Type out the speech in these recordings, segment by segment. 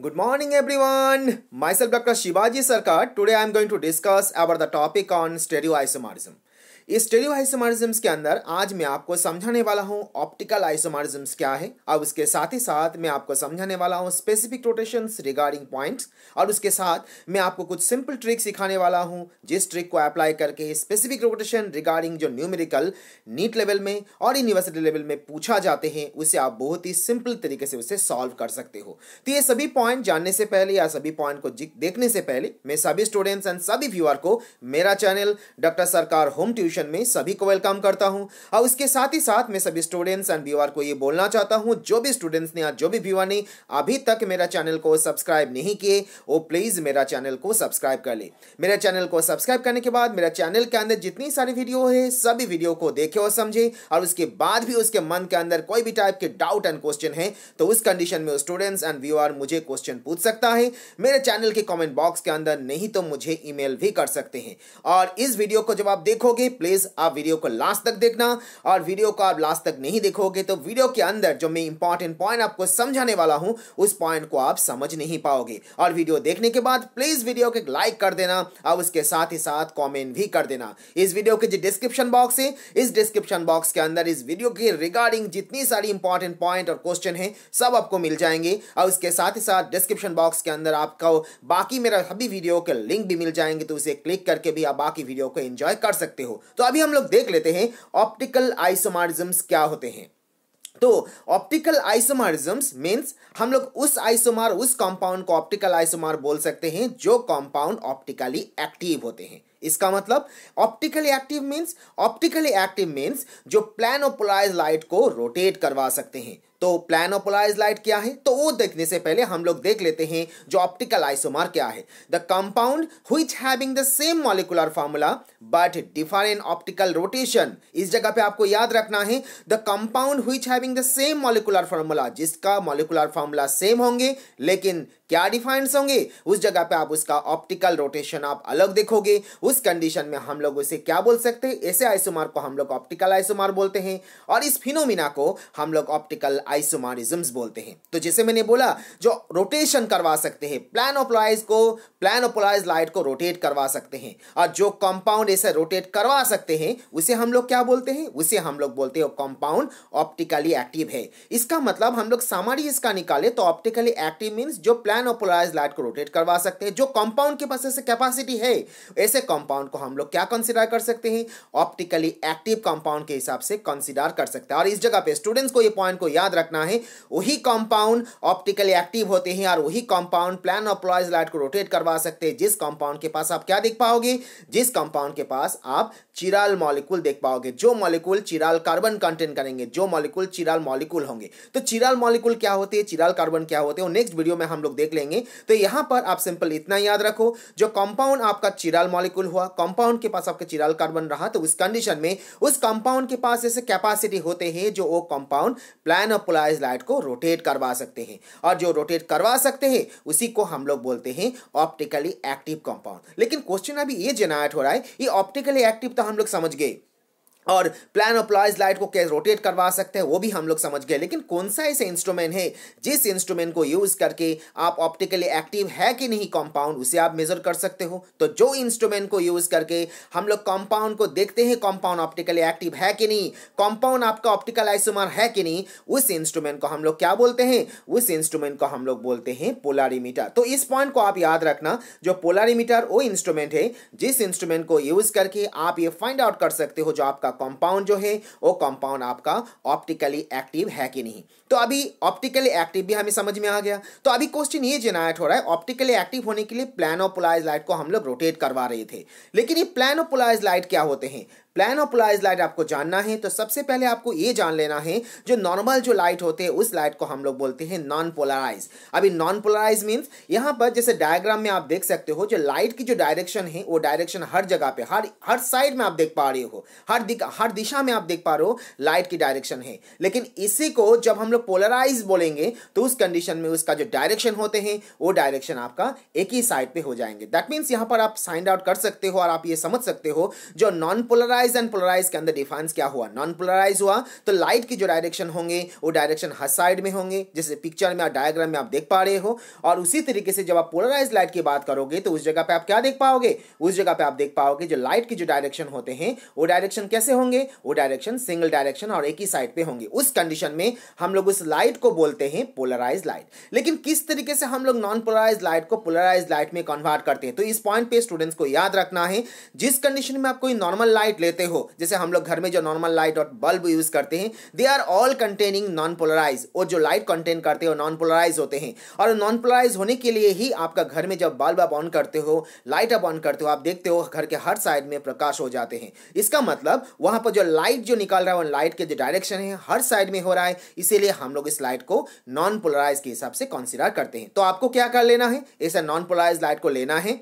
Good morning everyone. Myself Dr. Shivaji Sarkar. Today I am going to discuss about the topic on stereoisomerism. इस टेरियो के अंदर आज मैं आपको समझाने वाला हूँ ऑप्टिकल आइसोमर्जिम्स क्या है और उसके साथ ही साथ मैं आपको समझाने वाला हूँ स्पेसिफिक रोटेशन रिगार्डिंग पॉइंट्स और उसके साथ मैं आपको कुछ सिंपल ट्रिक सिखाने वाला हूँ जिस ट्रिक को अप्लाई करके स्पेसिफिक रोटेशन रिगार्डिंग जो न्यूमेरिकल नीट लेवल में और यूनिवर्सिटी लेवल में पूछा जाते हैं उसे आप बहुत ही सिंपल तरीके से उसे सॉल्व कर सकते हो तो ये सभी पॉइंट जानने से पहले या सभी पॉइंट को देखने से पहले मैं सभी स्टूडेंट्स एंड सभी व्यूअर को मेरा channel doctor Sarkar home tuition session में सभी को वेलकम करता हूँ और उसके साथ ही साथ मैं सभी स्टूडेंट्स एंड व्यूअर को ये बोलना चाहता हूँ जो भी स्टूडेंट्स ने आज जो भी व्यूअर ने अभी तक मेरा चैनल को सब्सक्राइब नहीं किए वो प्लीज़ मेरा चैनल को सब्सक्राइब कर ले मेरे चैनल को सब्सक्राइब करने के बाद मेरा चैनल के अंदर जितनी सारी वीडियो है सभी वीडियो को देखे और समझे और उसके बाद भी उसके मन के अंदर कोई भी टाइप के डाउट एंड क्वेश्चन है तो उस कंडीशन में स्टूडेंट्स एंड व्यूअर मुझे क्वेश्चन पूछ सकता है मेरे चैनल के कॉमेंट बॉक्स के अंदर नहीं तो मुझे ईमेल भी कर सकते हैं और इस वीडियो को जब आप देखोगे प्लीज प्लीज़ आप वीडियो को लास्ट तक देखना और वीडियो को आप लास्ट तक नहीं देखोगे तो वीडियो के अंदर जो मैं इंपॉर्टेंट पॉइंट आपको समझाने वाला हूं उस पॉइंट को आप समझ नहीं पाओगे और वीडियो देखने के बाद प्लीज़ वीडियो को लाइक कर देना और उसके साथ ही साथ कॉमेंट भी कर देना इस वीडियो के जो डिस्क्रिप्शन बॉक्स है इस डिस्क्रिप्शन बॉक्स के अंदर इस वीडियो के रिगार्डिंग जितनी सारी इंपॉर्टेंट पॉइंट और क्वेश्चन है सब आपको मिल जाएंगे और उसके साथ ही साथ डिस्क्रिप्शन बॉक्स के अंदर आपका बाकी मेरा सभी वीडियो के लिंक भी मिल जाएंगे तो उसे क्लिक करके भी आप बाकी वीडियो को एंजॉय कर सकते हो तो अभी हम लोग देख लेते हैं ऑप्टिकल आइसोमारिजम्स क्या होते हैं तो ऑप्टिकल आइसोमारिजम्स मीन्स हम लोग उस आइसोमार उस कंपाउंड को ऑप्टिकल आइसोमार बोल सकते हैं जो कंपाउंड ऑप्टिकली एक्टिव होते हैं इसका मतलब optically active means optically active means जो प्लानोपोलाइज लाइट को रोटेट करवा सकते हैं तो प्लान ऑफ पोलाराइज लाइट क्या है तो वो देखने से पहले हम लोग देख लेते हैं जो ऑप्टिकल आइसोमर क्या है the compound which having the same molecular formula but different optical rotation इस जगह पे आपको याद रखना है the compound which having the same molecular formula जिसका मॉलिकुलर फार्मूला सेम होंगे लेकिन क्या डिफाइंस होंगे उस जगह पे आप उसका ऑप्टिकल रोटेशन आप अलग देखोगे उस कंडीशन में हम लोग उसे क्या बोल सकते हैं ऐसे आइसोमार को हम लोग ऑप्टिकल आइसोमार बोलते हैं और इस फिनोमिना को हम लोग ऑप्टिकल आइसोमारिज्म बोलते हैं तो जैसे मैंने बोला जो रोटेशन करवा सकते हैं प्लान प्लानोपोलाइज को प्लान प्लानोपोलाइज लाइट को रोटेट करवा सकते हैं और जो कंपाउंड ऐसे रोटेट करवा सकते हैं उसे हम लोग क्या बोलते हैं उसे हम लोग बोलते हैं कंपाउंड ऑप्टिकली एक्टिव है इसका मतलब हम लोग सामारी इसका निकाले तो ऑप्टिकली एक्टिव मीन्स जो प्लान प्लानोपोलाइज लाइट को रोटेट करवा सकते हैं जो कंपाउंड के पास ऐसे कैपेसिटी है ऐसे कंपाउंड को हम लोग क्या कंसिडर कर सकते हैं ऑप्टिकली एक्टिव कंपाउंड के हिसाब से कंसिडर कर सकते हैं और इस जगह पे स्टूडेंट्स को ये पॉइंट को याद रखना है वही कंपाउंड ऑप्टिकली एक्टिव होते हैं और वही कंपाउंड प्लान ऑफ लाइट को रोटेट करवा सकते हैं जिस कंपाउंड के पास आप क्या देख पाओगे जिस कंपाउंड के पास आप चिराल मॉलिक्यूल देख पाओगे जो मॉलिक्यूल चिराल कार्बन कंटेन करेंगे जो मॉलिक्यूल चिराल मॉलिक्यूल होंगे तो चिराल मॉलिक्यूल क्या होते हैं चिराल कार्बन क्या होते हैं नेक्स्ट वीडियो में हम लोग देख लेंगे तो यहाँ पर आप सिंपल इतना याद रखो जो कंपाउंड आपका चिराल मॉलिक्यूल हुआ कंपाउंड के पास आपका चिराल कार्बन रहा तो उस कंडीशन में उस कंपाउंड के पास ऐसे कैपेसिटी होते हैं जो वो compound plane of polarise light को रोटेट करवा सकते हैं और जो रोटेट करवा सकते हैं उसी को हम लोग बोलते हैं ऑप्टिकली एक्टिव कंपाउंड लेकिन क्वेश्चन अभी ये जनरेट हो रहा है ये ऑप्टिकली एक्टिव तो हम लोग समझ गए और प्लान अप्लाइज लाइट को कैसे रोटेट करवा सकते हैं वो भी हम लोग समझ गए लेकिन कौन सा ऐसा इंस्ट्रूमेंट है जिस इंस्ट्रूमेंट को यूज करके आप ऑप्टिकली एक्टिव है कि नहीं कंपाउंड उसे आप मेजर कर सकते हो तो जो इंस्ट्रूमेंट को यूज करके हम लोग कंपाउंड को देखते हैं कंपाउंड ऑप्टिकली एक्टिव है कि नहीं कॉम्पाउंड आपका ऑप्टिकल आइसोमार है कि नहीं उस इंस्ट्रूमेंट को हम लोग क्या बोलते हैं उस इंस्ट्रूमेंट को हम लोग बोलते हैं पोलारीमीटर तो इस पॉइंट को आप याद रखना जो पोलारीमीटर वो इंस्ट्रूमेंट है जिस इंस्ट्रूमेंट को यूज करके आप ये फाइंड आउट कर सकते हो जो आपका कंपाउंड जो है वो कंपाउंड आपका ऑप्टिकली एक्टिव है कि नहीं तो अभी ऑप्टिकली एक्टिव भी हमें समझ में आ गया तो अभी क्वेश्चन ये जेनाइट हो रहा है ऑप्टिकली एक्टिव होने के लिए प्लान लाइट को हम लोग रोटेट करवा रहे थे लेकिन ये प्लानोपोलाइज लाइट क्या होते हैं प्लान ऑफ पोलाइज लाइट आपको जानना है तो सबसे पहले आपको ये जान लेना है जो नॉर्मल जो लाइट होते हैं उस लाइट को हम लोग बोलते हैं नॉन पोलराइज अभी नॉन पोलराइज मीन्स यहाँ पर जैसे डायग्राम में आप देख सकते हो जो लाइट की जो डायरेक्शन है वो डायरेक्शन हर जगह पे हर हर साइड में आप देख पा रहे हो हर हर दिशा में आप देख पा रहे हो लाइट की डायरेक्शन है लेकिन इसी को जब हम लोग पोलराइज बोलेंगे तो उस कंडीशन में उसका जो डायरेक्शन होते हैं वो डायरेक्शन आपका एक ही साइड पर हो जाएंगे दैट मीन्स यहाँ पर आप साइंड आउट कर सकते हो और आप ये समझ सकते हो जो non polarise polarise and polarise के अंदर डिफरेंस क्या हुआ नॉन पोलराइज हुआ तो लाइट की जो डायरेक्शन होंगे वो डायरेक्शन हर साइड में होंगे जैसे पिक्चर में आप डायग्राम में आप देख पा रहे हो और उसी तरीके से जब आप पोलराइज लाइट की बात करोगे तो उस जगह पर आप क्या देख पाओगे उस जगह पर आप देख पाओगे जो लाइट के जो डायरेक्शन होते हैं वो डायरेक्शन कैसे होंगे वो डायरेक्शन सिंगल डायरेक्शन और एक ही साइड पर होंगे उस कंडीशन में हम लोग उस लाइट को बोलते हैं पोलराइज लाइट लेकिन किस तरीके से हम लोग नॉन पोलराइज लाइट को पोलराइज लाइट में कन्वर्ट करते हैं तो इस पॉइंट पे स्टूडेंट्स को याद रखना है जिस कंडीशन में आप कोई नॉर्मल लाइट लेते लेते हो जैसे हम लोग घर में जो नॉर्मल लाइट और बल्ब यूज़ करते हैं they are all containing non polarise और जो लाइट कंटेन करते हो नॉन पोलराइज होते हैं और नॉन पोलराइज होने के लिए ही आपका घर में जब बल्ब आप ऑन करते हो लाइट आप ऑन करते हो आप देखते हो घर के हर साइड में प्रकाश हो जाते हैं इसका मतलब वहां पर जो लाइट जो निकाल रहा है वो लाइट के जो डायरेक्शन है हर साइड में हो रहा है इसीलिए हम लोग इस लाइट को नॉन पोलराइज के हिसाब से कंसिडर करते हैं तो आपको क्या कर लेना है ऐसा नॉन पोलराइज लाइट को लेना है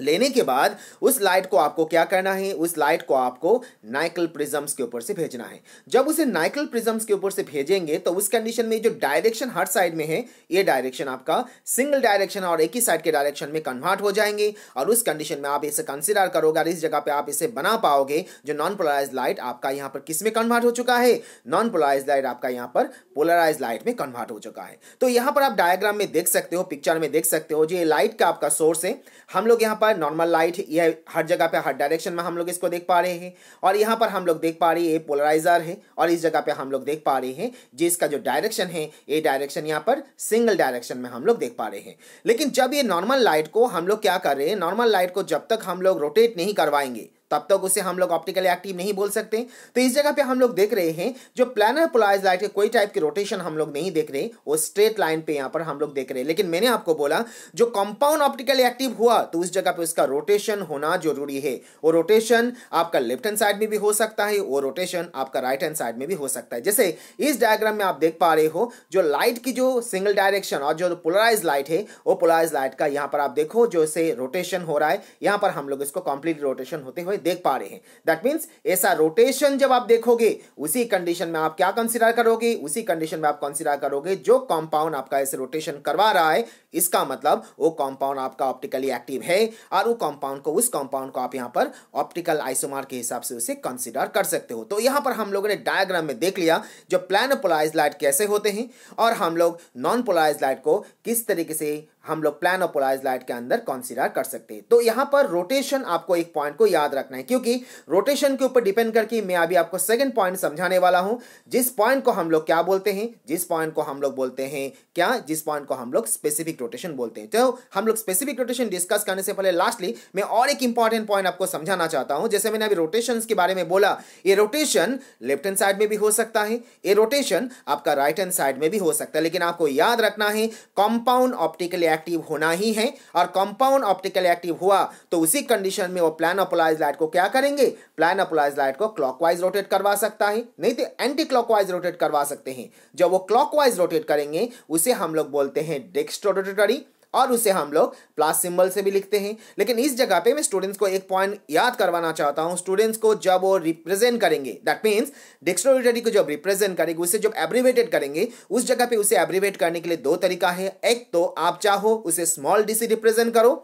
लेने के बाद उस लाइट को आपको क्या करना है उस लाइट को आपको नाइकल प्रिजम्स के ऊपर से भेजना है जब उसे नाइकल प्रिजम्स के ऊपर से भेजेंगे तो उस कंडीशन में जो डायरेक्शन हर साइड में है ये डायरेक्शन आपका सिंगल डायरेक्शन और एक ही साइड के डायरेक्शन में कन्वर्ट हो जाएंगे और उस कंडीशन में आप इसे कंसिडर करोगे और इस जगह पर आप इसे बना पाओगे जो नॉन पोलराइज लाइट आपका यहाँ पर किस में कन्वर्ट हो चुका है नॉन पोलराइज लाइट आपका यहाँ पर पोलराइज लाइट में कन्वर्ट हो चुका है तो यहाँ पर आप डायग्राम में देख सकते हो पिक्चर में देख सकते हो जो ये लाइट का आपका सोर्स है हम लोग यहाँ पर पर नॉर्मल लाइट यह हर जगह पे हर डायरेक्शन में हम लोग इसको देख पा रहे हैं और यहाँ पर हम लोग देख पा रहे हैं ये पोलराइजर है और इस जगह पे हम लोग देख पा रहे हैं जिसका जो डायरेक्शन है ये डायरेक्शन यहाँ पर सिंगल डायरेक्शन में हम लोग देख पा रहे हैं लेकिन जब ये नॉर्मल लाइट को हम लोग क्या कर रहे हैं नॉर्मल लाइट को जब तक हम लोग रोटेट नहीं करवाएंगे तब तक उसे हम लोग ऑप्टिकली एक्टिव नहीं बोल सकते तो इस जगह पे हम लोग देख रहे हैं जो प्लानर पोलाइज लाइट के कोई टाइप के रोटेशन हम लोग नहीं देख रहे वो स्ट्रेट लाइन पे यहाँ पर हम लोग देख रहे हैं लेकिन मैंने आपको बोला जो कंपाउंड ऑप्टिकली एक्टिव हुआ तो उस जगह पे उसका रोटेशन होना जरूरी है वो रोटेशन आपका लेफ्ट हैंड साइड में भी हो सकता है वो रोटेशन आपका राइट हैंड साइड में भी हो सकता है जैसे इस डायग्राम में आप देख पा रहे हो जो लाइट की जो सिंगल डायरेक्शन और जो पोलराइज लाइट है वो पोलराइज लाइट का यहाँ पर आप देखो जो रोटेशन हो रहा है यहाँ पर हम लोग इसको कंप्लीट रोटेशन होते हुए में देख पा रहे हैं दैट मीन्स ऐसा रोटेशन जब आप देखोगे उसी कंडीशन में आप क्या कंसिडर करोगे उसी कंडीशन में आप कंसिडर करोगे जो कॉम्पाउंड आपका ऐसे रोटेशन करवा रहा है इसका मतलब वो कॉम्पाउंड आपका ऑप्टिकली एक्टिव है और वो कॉम्पाउंड को उस कॉम्पाउंड को आप यहाँ पर ऑप्टिकल आइसोमार के हिसाब से उसे कंसिडर कर सकते हो तो यहाँ पर हम लोगों ने डायग्राम में देख लिया जो प्लान पोलाइज लाइट कैसे होते हैं और हम लोग नॉन पोलाइज लाइट को किस तरीके से हम लोग प्लान और पोलाइज लाइट के अंदर कंसिडर कर सकते हैं तो यहाँ पर रोटेशन आपको एक पॉइंट को याद रखना है क्योंकि रोटेशन के ऊपर डिपेंड करके मैं अभी आपको सेकंड पॉइंट समझाने वाला हूँ जिस पॉइंट को हम लोग क्या बोलते हैं जिस पॉइंट को हम लोग बोलते हैं क्या जिस पॉइंट को हम लोग स्पेसिफिक रोटेशन बोलते हैं तो हम लोग स्पेसिफिक रोटेशन डिस्कस करने से पहले लास्टली मैं और एक इंपॉर्टेंट पॉइंट आपको समझाना चाहता हूँ जैसे मैंने अभी रोटेशन के बारे में बोला ये रोटेशन लेफ्ट हैंड साइड में भी हो सकता है ये रोटेशन आपका राइट हैंड साइड में भी हो सकता है लेकिन आपको याद रखना है कॉम्पाउंड ऑप्टिकली एक्टिव होना ही है और कंपाउंड ऑप्टिकल एक्टिव हुआ तो उसी कंडीशन में वो प्लान अपोलाइज लाइट को क्या करेंगे प्लान अपोलाइज लाइट को क्लॉकवाइज रोटेट करवा सकता है नहीं तो एंटी क्लॉकवाइज रोटेट करवा सकते हैं जब वो क्लॉकवाइज रोटेट करेंगे उसे हम लोग बोलते हैं डेक्स्ट्रो रोटेटरी और उसे हम लोग प्लस सिंबल से भी लिखते हैं लेकिन इस जगह पे मैं स्टूडेंट्स को एक पॉइंट याद करवाना चाहता हूँ स्टूडेंट्स को जब वो रिप्रेजेंट करेंगे दैट मीन्स डिक्शनरी को जब रिप्रेजेंट करेंगे उसे जब एब्रीवेटेड करेंगे उस जगह पे उसे एब्रीवेट करने के लिए दो तरीका है एक तो आप चाहो उसे स्मॉल डी से रिप्रेजेंट करो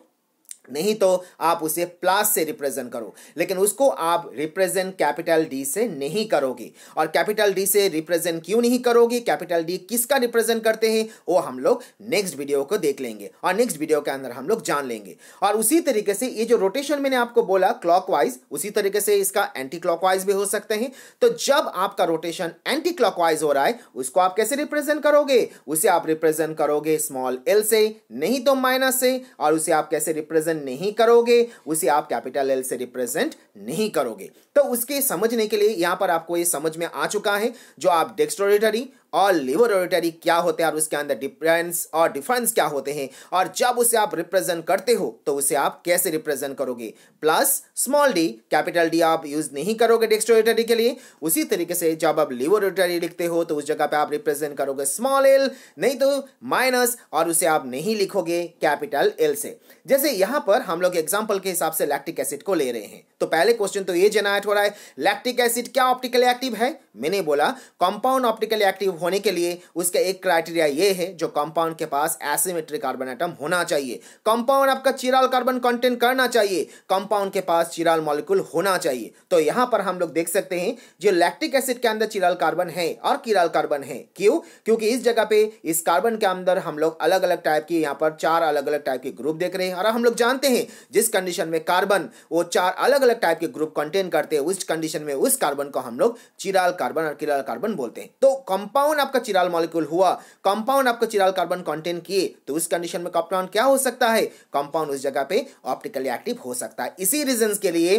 नहीं तो आप उसे प्लस से रिप्रेजेंट करो लेकिन उसको आप रिप्रेजेंट कैपिटल डी से नहीं करोगे और कैपिटल डी से रिप्रेजेंट क्यों नहीं करोगे कैपिटल डी किसका रिप्रेजेंट करते हैं वो हम लोग नेक्स्ट वीडियो को देख लेंगे और नेक्स्ट वीडियो के अंदर हम लोग जान लेंगे और उसी तरीके से ये जो रोटेशन मैंने आपको बोला क्लॉकवाइज उसी तरीके से इसका एंटी क्लॉकवाइज भी हो सकते हैं तो जब आपका रोटेशन एंटी क्लॉकवाइज हो रहा है उसको आप कैसे रिप्रेजेंट करोगे उसे आप रिप्रेजेंट करोगे स्मॉल एल से नहीं तो माइनस से और उसे आप कैसे रिप्रेजेंट रिप्रेजेंट नहीं करोगे उसे आप कैपिटल एल से रिप्रेजेंट नहीं करोगे तो उसके समझने के लिए यहां पर आपको ये समझ में आ चुका है जो आप डेक्सटोरेटरी और लिबोरेटरी क्या होते हैं और उसके अंदर डिफरेंस और डिफरेंस क्या होते हैं और जब उसे आप रिप्रेजेंट करते हो तो उसे आप कैसे रिप्रेजेंट करोगे plus small D capital D आप यूज नहीं करोगे डेक्सटोरेटरी के लिए उसी तरीके से जब आप लिबोरेटरी लिखते हो तो उस जगह पे आप रिप्रेजेंट करोगे स्मॉल एल नहीं तो माइनस और उसे आप नहीं लिखोगे कैपिटल एल से जैसे यहां पर हम लोग एग्जाम्पल के हिसाब से लैक्टिक एसिड को ले रहे हैं तो पहले क्वेश्चन तो ये जनरेट हो रहा है लैक्टिक एसिड क्या ऑप्टिकली एक्टिव है मैंने बोला कंपाउंड ऑप्टिकली एक्टिव होने के लिए उसका एक क्राइटेरिया ये है जो कंपाउंड के पास एसिमेट्रिक कार्बन एटम होना चाहिए कंपाउंड आपका चिराल कार्बन कंटेंट करना चाहिए कंपाउंड के पास चिराल मॉलिक्यूल होना चाहिए तो यहाँ पर हम लोग देख सकते हैं जो लैक्टिक एसिड के अंदर चिराल कार्बन है और किराल कार्बन है क्यों क्योंकि इस जगह पे इस कार्बन के अंदर हम लोग अलग अलग टाइप की यहाँ पर चार अलग अलग टाइप के ग्रुप देख रहे हैं और हम लोग जानते हैं जिस कंडीशन में कार्बन वो चार अलग अलग टाइप के ग्रुप कंटेन करते हैं उस कंडीशन में उस कार्बन को हम लोग चिराल कार्बन और किराल कार्बन बोलते हैं तो कंपाउंड कंपाउंड आपका चिराल मॉलिक्यूल हुआ कंपाउंड आपका चिराल कार्बन कंटेंट किए तो उस कंडीशन में कंपाउंड क्या हो सकता है कंपाउंड उस जगह पे ऑप्टिकली एक्टिव हो सकता है इसी रीजन के लिए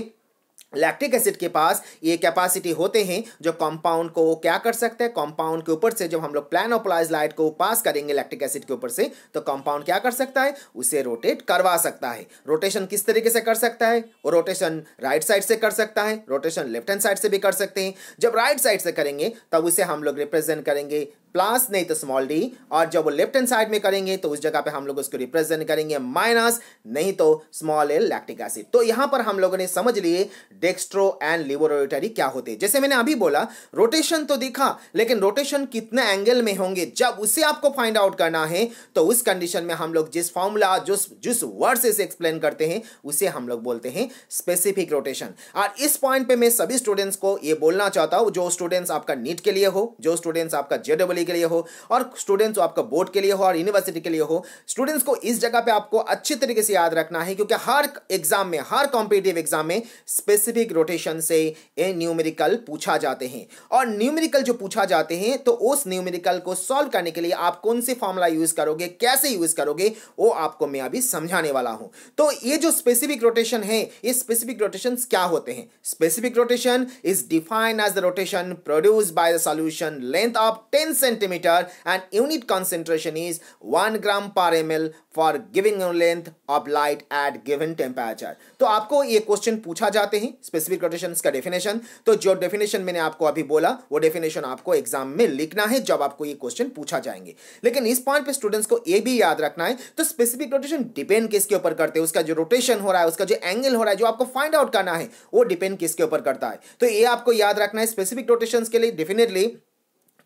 लैक्टिक एसिड के पास ये कैपेसिटी होते हैं जो कंपाउंड को क्या कर सकते हैं कंपाउंड के ऊपर से जब हम लोग प्लानोप्लाइज लाइट को पास करेंगे लैक्टिक एसिड के ऊपर से तो कंपाउंड क्या कर सकता है उसे रोटेट करवा सकता है रोटेशन किस तरीके से कर सकता है वो रोटेशन राइट साइड से कर सकता है रोटेशन लेफ्ट हैंड साइड से भी कर सकते हैं जब राइट साइड से करेंगे तब उसे हम लोग रिप्रेजेंट करेंगे प्लस नहीं तो स्मॉल डी और जब वो लेफ्ट हैंड साइड में करेंगे तो उस जगह पे हम लोग उसको रिप्रेजेंट करेंगे माइनस नहीं तो स्मॉल एल लैक्टिक एसिड तो यहां पर हम लोगों ने समझ लिए डेक्स्ट्रो एंड लिबोरेटरी क्या होते हैं जैसे मैंने अभी बोला रोटेशन तो दिखा लेकिन रोटेशन कितने एंगल में होंगे जब उसे आपको फाइंड आउट करना है तो उस कंडीशन में हम लोग जिस फॉर्मूला जिस जिस वर्ड से एक्सप्लेन करते हैं उसे हम लोग बोलते हैं स्पेसिफिक रोटेशन और इस पॉइंट पे मैं सभी स्टूडेंट्स को ये बोलना चाहता हूँ जो स्टूडेंट्स आपका नीट के लिए हो जो स्टूडेंट्स आपका जेडब्ल्यू फैमिली के लिए हो और स्टूडेंट्स आपका बोर्ड के लिए हो और यूनिवर्सिटी के लिए हो स्टूडेंट्स को इस जगह पे आपको अच्छे तरीके से याद रखना है क्योंकि हर एग्जाम में हर कॉम्पिटेटिव एग्जाम में स्पेसिफिक रोटेशन से ए न्यूमेरिकल पूछा जाते हैं और न्यूमेरिकल जो पूछा जाते हैं तो उस न्यूमेरिकल को सॉल्व करने के लिए आप कौन से फॉर्मूला यूज करोगे कैसे यूज करोगे वो आपको मैं अभी समझाने वाला हूं तो ये जो स्पेसिफिक रोटेशन है ये स्पेसिफिक रोटेशन क्या होते हैं specific rotation is defined as the rotation produce by the solution length of ten centimetre centimeter and unit concentration is 1 gram per ml for giving length of light at given temperature तो आपको ये question पूछा जाते हैं specific rotation का definition तो जो definition मैंने आपको अभी बोला वो डेफिनेशन आपको एग्जाम में लिखना है जब आपको ये क्वेश्चन पूछा जाएंगे लेकिन इस पॉइंट पे स्टूडेंट्स को ये भी याद रखना है तो स्पेसिफिक रोटेशन डिपेंड किसके ऊपर करते हैं उसका जो रोटेशन हो रहा है उसका जो एंगल हो रहा है जो आपको फाइंड आउट करना है वो डिपेंड किसके ऊपर करता है तो ये आपको याद रखना है स्पेसिफिक रोटेशन के लिए डेफिनेटली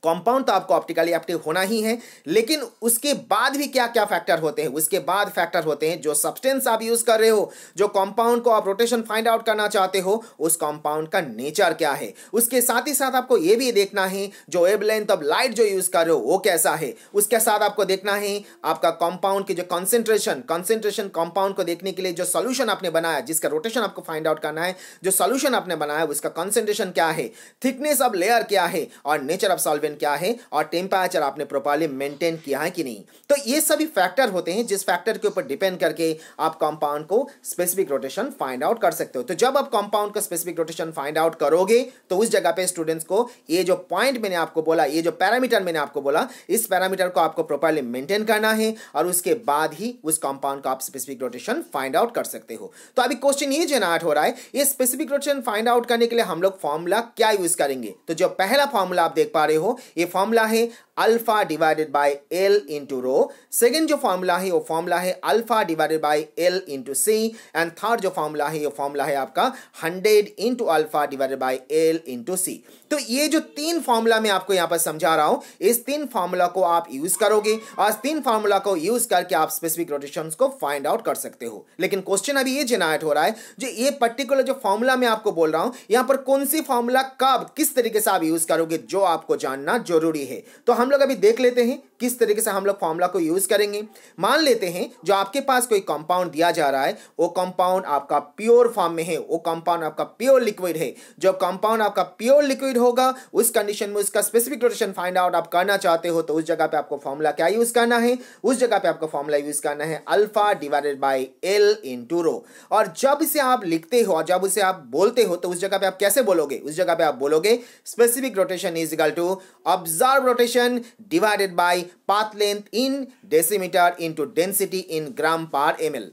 कंपाउंड तो आपको ऑप्टिकली एक्टिव होना ही है लेकिन उसके बाद भी क्या क्या फैक्टर होते हैं उसके बाद फैक्टर होते हैं जो सब्सटेंस आप यूज कर रहे हो जो कॉम्पाउंड को आप रोटेशन फाइंड आउट करना चाहते हो उस कॉम्पाउंड का नेचर क्या है उसके साथ ही साथ आपको यह भी देखना है जो वेब लेंथ ऑफ लाइट जो यूज कर रहे हो वो कैसा है उसके साथ आपको देखना है आपका कॉम्पाउंड की जो कॉन्सेंट्रेशन कॉन्सेंट्रेशन कॉम्पाउंड को देखने के लिए जो सोल्यूशन आपने बनाया जिसका रोटेशन आपको फाइंड आउट करना है जो सोल्यूशन आपने बनाया उसका कॉन्सेंट्रेशन क्या है थिकनेस ऑफ लेयर क्या है और नेचर ऑफ सॉल्वेंट क्या है और टेम्परेचर आपने प्रॉपरली मेंटेन किया है कि नहीं तो ये सभी फैक्टर होते हैं जिस फैक्टर के ऊपर डिपेंड करके आप कंपाउंड को स्पेसिफिक रोटेशन फाइंड आउट कर सकते हो तो जब आप कंपाउंड का स्पेसिफिक रोटेशन फाइंड आउट करोगे तो उस जगह पे स्टूडेंट्स को ये जो पॉइंट मैंने आपको बोला ये जो पैरामीटर मैंने आपको बोला इस पैरामीटर को आपको प्रॉपरली मेंटेन करना है और उसके बाद ही उस कंपाउंड का आप स्पेसिफिक रोटेशन फाइंड आउट कर सकते हो तो अभी क्वेश्चन ये जनरेट हो रहा है ये स्पेसिफिक रोटेशन फाइंड आउट करने के लिए हम लोग फॉर्मूला क्या यूज करेंगे तो जो पहला फॉर्मूला आप देख पा रहे हो ये फॉर्मूला है alpha divided by L into rho second जो फॉर्मूला है वो फॉर्मूला है alpha divided by L into C and third जो फॉर्मूला है ये फॉर्मूला है आपका hundred into alpha divided by L into C तो ये जो तीन फॉर्मूला मैं आपको यहाँ पर समझा रहा हूँ इस तीन फॉर्मूला को आप यूज करोगे और तीन फॉर्मूला को यूज करके आप स्पेसिफिक रोटेशन को फाइंड आउट कर सकते हो लेकिन क्वेश्चन अभी ये जेनाइट हो रहा है जो ये पर्टिकुलर जो फॉर्मूला मैं आपको बोल रहा हूँ यहाँ पर कौन सी फॉर्मूला कब किस तरीके से आप यूज करोगे जो आपको जानना करना जरूरी है तो हम लोग अभी देख लेते हैं किस तरीके से हम लोग फॉर्मूला को यूज़ करेंगे मान लेते हैं जो आपके पास कोई कंपाउंड दिया जा रहा है वो कंपाउंड आपका प्योर फॉर्म में है वो कंपाउंड आपका प्योर लिक्विड है जो कंपाउंड आपका प्योर लिक्विड होगा उस कंडीशन में उसका स्पेसिफिक रोटेशन फाइंड आउट आप करना चाहते हो तो उस जगह पे आपको फॉर्मूला क्या यूज़ करना है उस जगह पे आपको फॉर्मूला यूज़ करना है alpha divided by L into rho और जब इसे आप लिखते हो और जब उसे आप बोलते हो तो उस जगह पे आप कैसे बोलोगे उस जगह पे आप बोलोगे specific rotation is equal to observe rotation divided by path length in decimeter into density in gram per ml.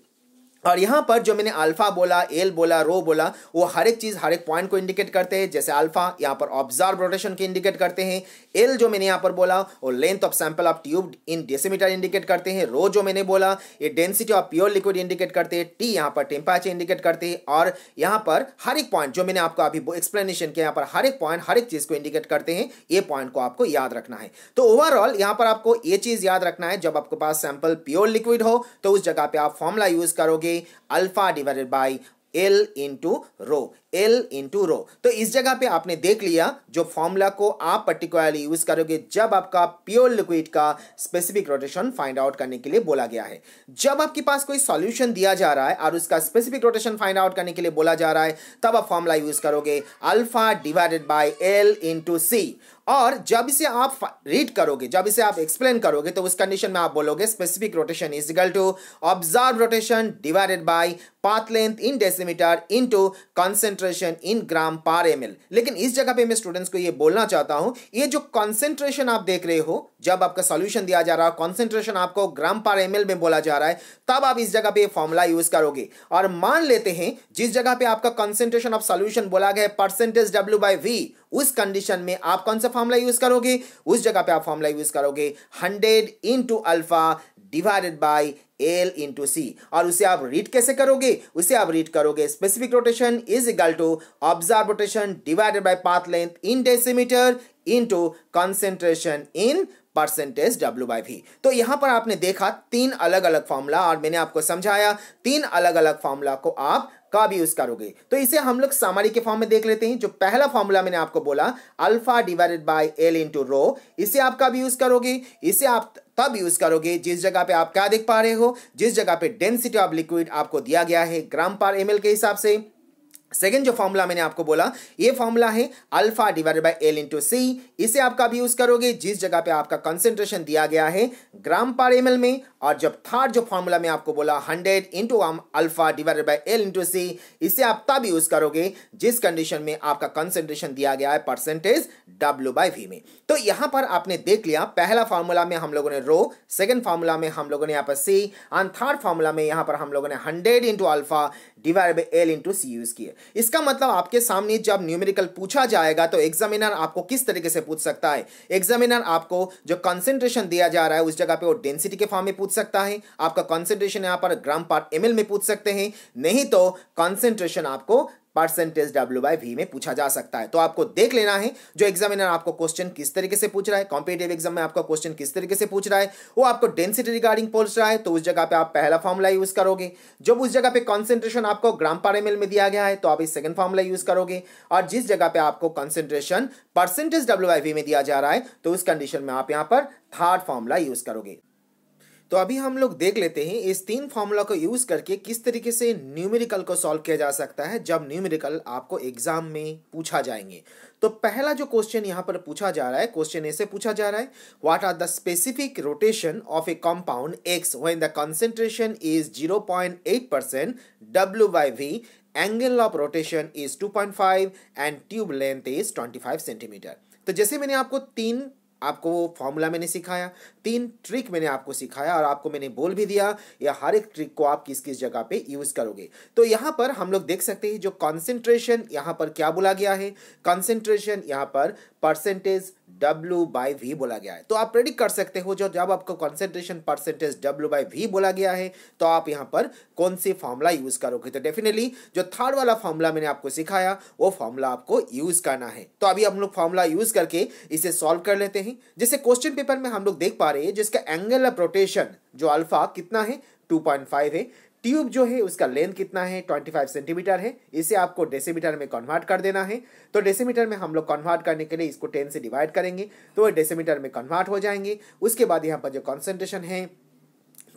और यहाँ पर जो मैंने अल्फा बोला एल बोला रो बोला वो हर एक चीज़ हर एक पॉइंट को इंडिकेट करते हैं जैसे अल्फा यहाँ पर ऑब्जर्व रोटेशन के इंडिकेट करते हैं एल जो मैंने यहाँ पर बोला वो length of sample of tube in decimetre indicate करते हैं रो जो मैंने बोला ये density of pure liquid indicate करते हैं टी यहाँ पर टेम्परेचर इंडिकेट करते हैं और यहाँ पर हर एक पॉइंट जो मैंने आपको अभी एक्सप्लेनेशन किया यहाँ पर हर एक पॉइंट हर एक चीज़ को इंडिकेट करते हैं ये पॉइंट को आपको याद रखना है तो ओवरऑल यहाँ पर आपको ये चीज़ याद रखना है जब आपके पास सैंपल प्योर लिक्विड हो तो उस जगह पर आप फॉर्मला यूज़ करोगे alpha divided by L into rho L into rho तो इस जगह पे आपने देख लिया जो फॉर्मूला को आप पर्टिकुलरली यूज करोगे जब आपका प्योर लिक्विड का स्पेसिफिक रोटेशन फाइंड आउट करने के लिए बोला गया है जब आपके पास कोई सॉल्यूशन दिया जा रहा है और उसका स्पेसिफिक रोटेशन फाइंड आउट करने के लिए बोला जा रहा है तब आप फॉर्मूला यूज करोगे alpha divided by L into C और जब इसे आप रीड करोगे जब इसे आप एक्सप्लेन करोगे तो उस कंडीशन में आप बोलोगे specific rotation is equal to observe rotation divided by path length in decimetre into concentration in gram per M लेकिन इस जगह पे मैं स्टूडेंट्स को ये बोलना चाहता हूँ ये जो कॉन्सेंट्रेशन आप देख रहे हो जब आपका सोल्यूशन दिया जा रहा है कॉन्सेंट्रेशन आपको ग्राम पार एम में बोला जा रहा है तब आप इस जगह पर फॉर्मूला यूज करोगे और मान लेते हैं जिस जगह पे आपका कॉन्सेंट्रेशन ऑफ सोल्यूशन बोला गया परसेंटेज डब्ल्यू बाई वी उस कंडीशन में आप कौन सा फॉर्मूला यूज करोगे उस जगह पे आप फॉर्मूला यूज करोगे hundred into alpha divided by L into C और उसे आप रीड कैसे करोगे उसे आप रीड करोगे specific rotation is equal to observe rotation divided by path length in decimetre into concentration in percentage W by भी तो यहां पर आपने देखा तीन अलग अलग फॉर्मूला और मैंने आपको समझाया तीन अलग अलग फॉर्मूला को आप का भी यूज करोगे तो इसे हम लोग सामारी के फॉर्म में देख लेते हैं जो पहला फॉर्मूला मैंने आपको बोला alpha divided by L into rho इसे आप कब यूज करोगे इसे आप तब यूज करोगे जिस जगह पे आप क्या देख पा रहे हो जिस जगह पे डेंसिटी ऑफ लिक्विड आपको दिया गया है ग्राम पर एम के हिसाब से सेकेंड जो फॉर्मूला मैंने आपको बोला ये फॉर्मूला है alpha divided by L into C इसे आप कब यूज करोगे जिस जगह पे आपका कंसेंट्रेशन दिया गया है ग्राम पर एम में और जब थर्ड जो फॉर्मूला मैं आपको बोला hundred into alpha divided by L into C इसे आप तब यूज करोगे जिस कंडीशन में आपका कंसेंट्रेशन दिया गया है परसेंटेज डब्ल्यू बाई वी में तो यहां पर आपने देख लिया पहला फॉर्मूला में हम लोगों ने रो सेकेंड फॉर्मूला में हम लोगों ने यहाँ पर सी एंड थर्ड फॉर्मूला में यहाँ पर हम लोगों ने hundred into alpha divide by L into C use किए इसका मतलब आपके सामने जब न्यूमेरिकल पूछा जाएगा तो एग्जामिनर आपको किस तरीके से पूछ सकता है एग्जामिनर आपको जो कंसेंट्रेशन दिया जा रहा है उस जगह पे वो डेंसिटी के फॉर्म में पूछ सकता है आपका कंसेंट्रेशन यहाँ पर ग्राम पार्ट एम में पूछ सकते हैं नहीं तो कंसेंट्रेशन आपको परसेंटेज डब्ल्यू बाई वी में पूछा जा सकता है तो आपको देख लेना है जो एग्जामिनर आपको क्वेश्चन किस तरीके से पूछ रहा है कॉम्पिटेटिव एग्जाम में आपका क्वेश्चन किस तरीके से पूछ रहा है वो आपको डेंसिटी रिगार्डिंग पूछ रहा है तो उस जगह पे आप पहला फॉर्मूला यूज करोगे जब उस जगह पे कॉन्सेंट्रेशन आपको ग्राम पर एम में दिया गया है तो आप इस सेकंड फॉर्मूला यूज करोगे और जिस जगह पे आपको कॉन्सेंट्रेशन परसेंटेज डब्ल्यू में दिया जा रहा है तो उस कंडीशन में आप यहाँ पर थर्ड फॉर्मूला यूज करोगे तो अभी हम लोग देख लेते हैं इस तीन फॉर्मूला को यूज़ करके किस तरीके से न्यूमेरिकल को सॉल्व किया जा सकता है जब न्यूमेरिकल आपको एग्जाम में पूछा जाएंगे तो पहला जो क्वेश्चन यहां पर पूछा जा रहा है क्वेश्चन ऐसे पूछा जा रहा है what are the specific rotation of a compound X when the concentration is zero point angle of rotation is two and tube length is twenty centimetre तो जैसे मैंने आपको तीन आपको वो फॉर्मूला मैंने सिखाया तीन ट्रिक मैंने आपको सिखाया और आपको मैंने बोल भी दिया या हर एक ट्रिक को आप किस किस जगह पे यूज़ करोगे तो यहाँ पर हम लोग देख सकते हैं जो कॉन्सेंट्रेशन यहाँ पर क्या बोला गया है कॉन्सेंट्रेशन यहाँ पर परसेंटेज डब्ल्यू बाई वी बोला गया है तो आप प्रेडिक्ट कर सकते हो जो जब आपको concentration percentage W by V बोला गया है तो आप यहाँ पर कौन सी फॉर्मूला यूज़ करोगे तो डेफिनेटली जो थर्ड वाला फॉर्मूला मैंने आपको सिखाया वो फॉर्मूला आपको यूज़ करना है तो अभी हम लोग फॉर्मूला यूज़ करके इसे सॉल्व कर लेते हैं जैसे क्वेश्चन पेपर में हम लोग देख पा रहे हैं जिसका एंगल ऑफ रोटेशन जो अल्फा कितना है 2.5 है ट्यूब जो है उसका लेंथ कितना है 25 सेंटीमीटर है इसे आपको डेसीमीटर में कन्वर्ट कर देना है तो डेसीमीटर में हम लोग कन्वर्ट करने के लिए इसको 10 से डिवाइड करेंगे तो वह डेसीमीटर में कन्वर्ट हो जाएंगे उसके बाद यहाँ पर जो कॉन्सेंट्रेशन है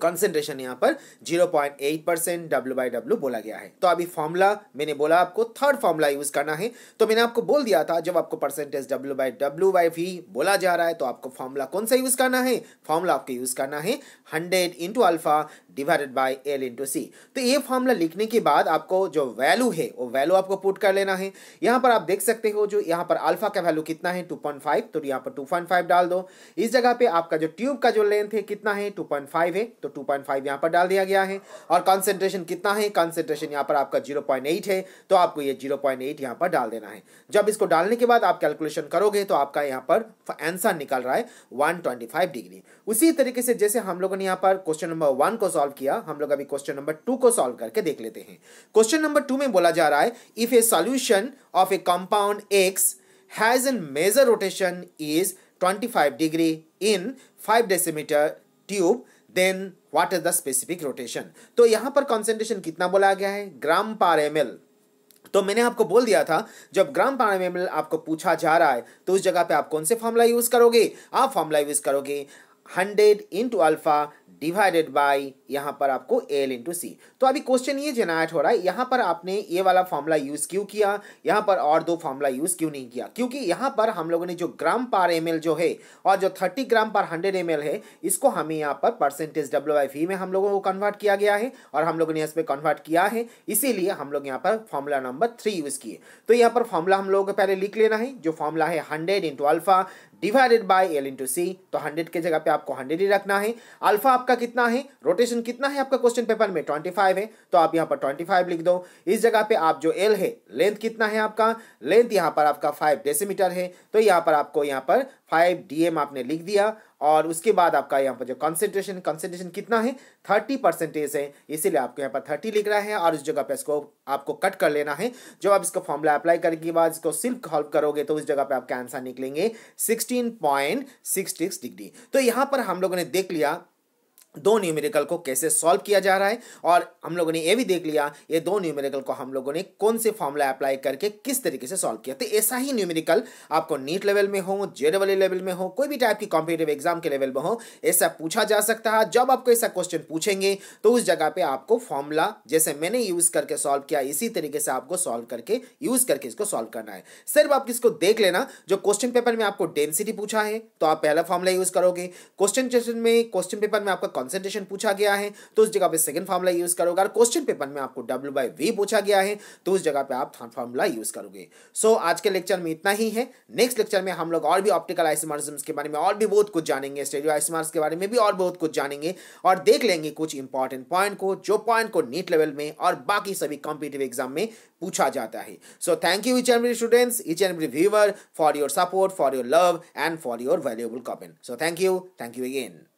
कंसेंट्रेशन यहाँ पर 0.8 परसेंट डब्ल्यू बाई डब्ल्यू बोला गया है तो अभी फॉर्मूला मैंने बोला आपको थर्ड फॉर्मूला यूज करना है तो मैंने आपको बोल दिया था जब आपको percentage W by W by V बोला जा रहा है तो आपको फॉर्मूला कौन सा यूज करना है फॉर्मूला आपको यूज करना है hundred into alpha divided by L into C तो ये फॉर्मूला लिखने के बाद आपको जो वैल्यू है वो वैल्यू आपको पुट कर लेना है यहाँ पर आप देख सकते हो जो यहाँ पर अल्फा का वैल्यू कितना है टू पॉइंट फाइव तो यहाँ पर टू पॉइंट फाइव डाल दो इस जगह पे आपका जो ट्यूब का जो लेंथ है कितना है टू पॉइंट फाइव है तो तो 2.5 पॉइंट यहाँ पर डाल दिया गया है और कंसेंट्रेशन कितना है कंसेंट्रेशन यहाँ पर आपका 0.8 है तो आपको ये 0.8 पॉइंट यहाँ पर डाल देना है जब इसको डालने के बाद आप कैलकुलेशन करोगे तो आपका यहाँ पर आंसर निकल रहा है 125 डिग्री उसी तरीके से जैसे हम लोगों ने यहाँ पर क्वेश्चन नंबर वन को सॉल्व किया हम लोग अभी क्वेश्चन नंबर टू को सॉल्व करके देख लेते हैं क्वेश्चन नंबर टू में बोला जा रहा है if a solution of a compound X has an measure rotation is 25 degree in 5 decimetre tube then what is the specific rotation तो यहां पर कॉन्सेंट्रेशन कितना बोला गया है ग्राम पर एम तो मैंने आपको बोल दिया था जब ग्राम पर एम आपको पूछा जा रहा है तो उस जगह पे आप कौन से फॉर्मूला यूज करोगे आप फॉर्मूला यूज करोगे hundred into alpha divided by यहाँ पर आपको एल इंटू सी तो अभी क्वेश्चन ये जनरेट हो रहा है यहाँ पर आपने ये वाला फॉर्मूला यूज़ क्यों किया यहाँ पर और दो फॉर्मूला यूज़ क्यों नहीं किया क्योंकि यहाँ पर हम लोगों ने जो ग्राम पर एम जो है और जो थर्टी ग्राम पर हंड्रेड एम है इसको हमें यहाँ पर परसेंटेज डब्ल्यू आई वी में हम लोगों को कन्वर्ट किया गया है और हम लोगों ने इस पर कन्वर्ट किया है इसीलिए हम लोग यहाँ पर फॉर्मूला नंबर थ्री यूज़ किए तो यहाँ पर फॉर्मूला हम लोगों को पहले लिख लेना है जो फॉर्मूला है hundred into alpha divided by L into C तो हंड्रेड के जगह पे आपको हंड्रेड ही रखना है अल्फा आपका कितना है रोटेशन कितना है आपका क्वेश्चन पेपर में ट्वेंटी फाइव है तो आप यहाँ पर ट्वेंटी फाइव लिख दो इस जगह पे आप जो एल है लेंथ कितना है आपका लेंथ यहाँ पर आपका फाइव डेसीमीटर है तो यहाँ पर आपको यहाँ पर फाइव डी आपने लिख दिया और उसके बाद आपका यहाँ पर जो कॉन्सेंट्रेशन कॉन्सेंट्रेशन कितना है थर्टी परसेंटेज है इसीलिए आपको यहाँ पर थर्टी लिख रहा है और उस जगह पर इसको आपको कट कर लेना है जब आप इसका फॉर्मूला अप्लाई करने के बाद इसको सिल्क हॉल्व करोगे तो उस जगह पर आपके आंसर निकलेंगे sixteen point six six degree तो यहाँ पर हम लोगों ने देख लिया दो न्यूमेरिकल को कैसे सॉल्व किया जा रहा है और हम लोगों ने ये भी देख लिया ये दो न्यूमेरिकल को हम लोगों ने कौन से फॉर्मूला अप्लाई करके किस तरीके से सॉल्व किया तो ऐसा ही न्यूमेरिकल आपको नीट लेवल में हो जे डबल लेवल में हो कोई भी टाइप की कॉम्पिटेटिव एग्जाम के लेवल में हो ऐसा पूछा जा सकता है जब आपको ऐसा क्वेश्चन पूछेंगे तो उस जगह पर आपको फॉर्मूला जैसे मैंने यूज़ करके सॉल्व किया इसी तरीके से आपको सॉल्व करके यूज़ करके इसको सॉल्व करना है सिर्फ आप इसको देख लेना जो क्वेश्चन पेपर में आपको डेंसिटी पूछा है तो आप पहला फॉर्मूला यूज़ करोगे क्वेश्चन में क्वेश्चन पेपर में आपका कंसेंट्रेशन पूछा गया है तो उस जगह पे सेकंड फार्मूला यूज करोगे और क्वेश्चन पेपर में आपको डब्ल्यू बाई वी पूछा गया है तो उस जगह पे आप थर्ड फार्मूला यूज करोगे सो so, आज के लेक्चर में इतना ही है नेक्स्ट लेक्चर में हम लोग और भी ऑप्टिकल आइसमार्जम्स के बारे में और भी बहुत कुछ जानेंगे स्टेडियो आइसमार्स के बारे में भी और बहुत कुछ जानेंगे और देख लेंगे कुछ इंपॉर्टेंट पॉइंट को जो पॉइंट को नीट लेवल में और बाकी सभी कॉम्पिटेटिव एग्जाम में पूछा जाता है so thank you each and students each and viewer for your support for your love and for your valuable comment. So thank you thank you again